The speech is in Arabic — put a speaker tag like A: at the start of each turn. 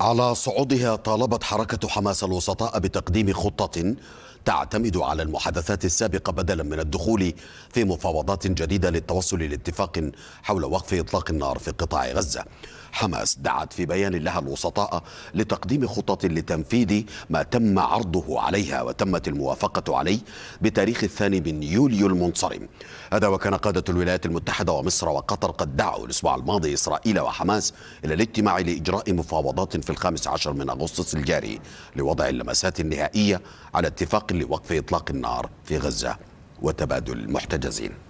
A: على صعودها طالبت حركة حماس الوسطاء بتقديم خطة تعتمد على المحادثات السابقة بدلا من الدخول في مفاوضات جديدة للتوصل لاتفاق حول وقف إطلاق النار في قطاع غزة حماس دعت في بيان لها الوسطاء لتقديم خطط لتنفيذ ما تم عرضه عليها وتمت الموافقة عليه بتاريخ الثاني من يوليو المنصرم هذا وكان قادة الولايات المتحدة ومصر وقطر قد دعوا الأسبوع الماضي إسرائيل وحماس إلى الاجتماع لإجراء مفاوضات في الخامس عشر من أغسطس الجاري لوضع اللمسات النهائية على اتفاق لوقف إطلاق النار في غزة وتبادل المحتجزين